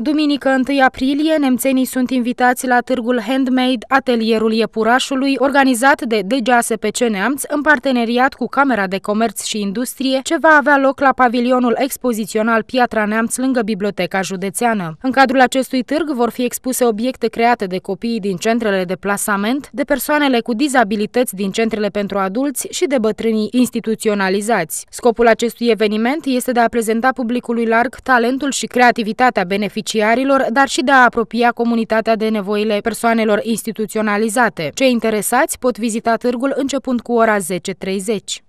Duminică 1 aprilie, nemțenii sunt invitați la târgul Handmade, atelierul iepurașului, organizat de DGASPC Neamț, în parteneriat cu Camera de Comerț și Industrie, ce va avea loc la pavilionul expozițional Piatra Neamț, lângă Biblioteca Județeană. În cadrul acestui târg vor fi expuse obiecte create de copiii din centrele de plasament, de persoanele cu dizabilități din centrele pentru adulți și de bătrânii instituționalizați. Scopul acestui eveniment este de a prezenta publicului larg talentul și creativitatea beneficiarilor beneficiarilor, dar și de a apropia comunitatea de nevoile persoanelor instituționalizate. Cei interesați pot vizita târgul începând cu ora 10.30.